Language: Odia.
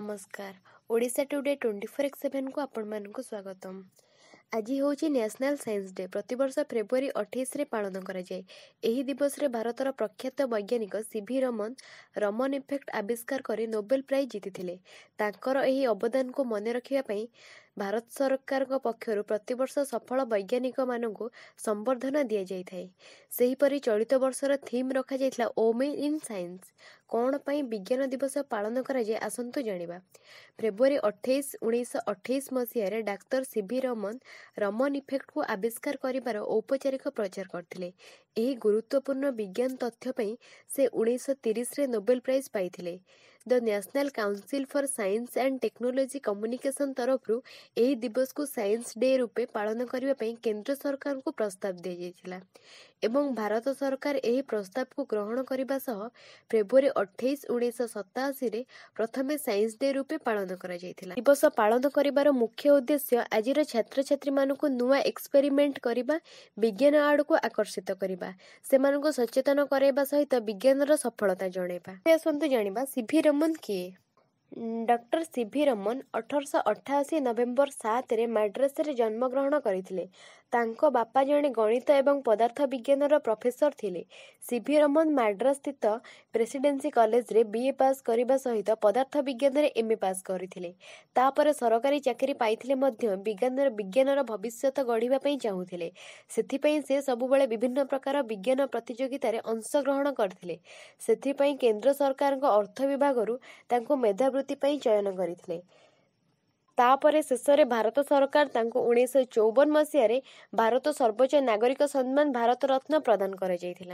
ନମସ୍କାର Odisha today twenty four x ସେଭେନକୁ ଆପଣମାନଙ୍କୁ ସ୍ୱାଗତ ଆଜି ହେଉଛି ନ୍ୟାସନାଲ୍ ସାଇନ୍ସ ଡେ ପ୍ରତିବର୍ଷ ଫେବୃଆରୀ ଅଠେଇଶରେ ପାଳନ କରାଯାଏ ଏହି ଦିବସରେ ଭାରତର ପ୍ରଖ୍ୟାତ ବୈଜ୍ଞାନିକ ସିଭି ରମନ ରମନ ଇଫେକ୍ଟ ଆବିଷ୍କାର କରି ନୋବେଲ ପ୍ରାଇଜ୍ ଜିତିଥିଲେ ତାଙ୍କର ଏହି ଅବଦାନକୁ ମନେ ରଖିବା ପାଇଁ ଭାରତ ସରକାରଙ୍କ ପକ୍ଷରୁ ପ୍ରତିବର୍ଷ ସଫଳ ବୈଜ୍ଞାନିକମାନଙ୍କୁ ସମ୍ବର୍ଦ୍ଧନା ଦିଆଯାଇଥାଏ ସେହିପରି ଚଳିତ ବର୍ଷର ଥିମ୍ ରଖାଯାଇଥିଲା ଓମେନ୍ ଇନ୍ ସାଇନ୍ସ କ'ଣ ପାଇଁ ବିଜ୍ଞାନ ଦିବସ ପାଳନ କରାଯାଏ ଆସନ୍ତୁ ଜାଣିବା ଫେବୃଆରୀ ଅଠେଇଶ ଉଣେଇଶହ ଅଠେଇଶ ମସିହାରେ ଡାକ୍ତର ସିଭି ରମନ ରମନ ଇଫେକ୍ଟକୁ ଆବିଷ୍କାର କରିବାର ଔପଚାରିକ ପ୍ରଚାର କରିଥିଲେ ଏହି ଗୁରୁତ୍ୱପୂର୍ଣ୍ଣ ବିଜ୍ଞାନ ତଥ୍ୟ ପାଇଁ ସେ ଉଣେଇଶହ ତିରିଶରେ ନୋବେଲ ପ୍ରାଇଜ୍ ପାଇଥିଲେ the national council for science and technology communication ତରଫରୁ ଏହି ଦିବସକୁ ସାଇନ୍ସ ଡେ ରୂପେ ପାଳନ କରିବା ପାଇଁ କେନ୍ଦ୍ର ସରକାରଙ୍କୁ ପ୍ରସ୍ତାବ ଦିଆଯାଇଥିଲା ଏବଂ ଭାରତ ସରକାର ଏହି ପ୍ରସ୍ତାବକୁ ଗ୍ରହଣ କରିବା ସହ ଫେବୃଆରୀ ଅଠେଇଶ ଉଣେଇଶହ ସତାଅଶୀରେ ପ୍ରଥମେ ସାଇନ୍ସ ଡେ ରୂପେ ପାଳନ କରାଯାଇଥିଲା ଦିବସ ପାଳନ କରିବାର ମୁଖ୍ୟ ଉଦ୍ଦେଶ୍ୟ ଆଜିର ଛାତ୍ରଛାତ୍ରୀମାନଙ୍କୁ ନୂଆ ଏକ୍ସପେରିମେଣ୍ଟ କରିବା ବିଜ୍ଞାନ ଆଡ଼କୁ ଆକର୍ଷିତ କରିବା କରିବା ସେମାନଙ୍କୁ ସଚେତନ କରାଇବା ସହିତ ବିଜ୍ଞାନର ସଫଳତା ଜଣାଇବା ଆସନ୍ତୁ ଜାଣିବା ସିଭି ରମନ କିଏ ଡକ୍ଟର ସି ଭି ରମନ ଅଠରଶହ ଅଠାଅଶୀ ନଭେମ୍ବର ସାତରେ ମାଡ୍ରାସରେ ଜନ୍ମଗ୍ରହଣ କରିଥିଲେ ତାଙ୍କ ବାପା ଜଣେ ଗଣିତ ଏବଂ ପଦାର୍ଥ ବିଜ୍ଞାନର ପ୍ରଫେସର ଥିଲେ ସି ଭି ରମନ ସ୍ଥିତ ପ୍ରେସିଡେନ୍ସି କଲେଜରେ ବି ଏ ପାସ୍ କରିବା ସହିତ ପଦାର୍ଥ ବିଜ୍ଞାନରେ ଏମ୍ ଏ ପାସ୍ କରିଥିଲେ ତାପରେ ସରକାରୀ ଚାକିରି ପାଇଥିଲେ ମଧ୍ୟ ବିଜ୍ଞାନର ବିଜ୍ଞାନର ଭବିଷ୍ୟତ ଗଢ଼ିବା ପାଇଁ ଚାହୁଁଥିଲେ ସେଥିପାଇଁ ସେ ସବୁବେଳେ ବିଭିନ୍ନ ପ୍ରକାର ବିଜ୍ଞାନ ପ୍ରତିଯୋଗିତାରେ ଅଂଶଗ୍ରହଣ କରିଥିଲେ ସେଥିପାଇଁ କେନ୍ଦ୍ର ସରକାରଙ୍କ ଅର୍ଥ ବିଭାଗରୁ ତାଙ୍କୁ ମେଧାବୃତ୍ତି ବୃତ୍ତି ପାଇଁ ଚୟନ କରିଥିଲେ ତାପରେ ଶେଷରେ ଭାରତ ସରକାର ତାଙ୍କୁ ଉଣେଇଶହ ଚଉବନ ମସିହାରେ ଭାରତ ସର୍ବୋଚ୍ଚ ନାଗରିକ ସମ୍ମାନ ଭାରତ ରତ୍ନ ପ୍ରଦାନ କରାଯାଇଥିଲା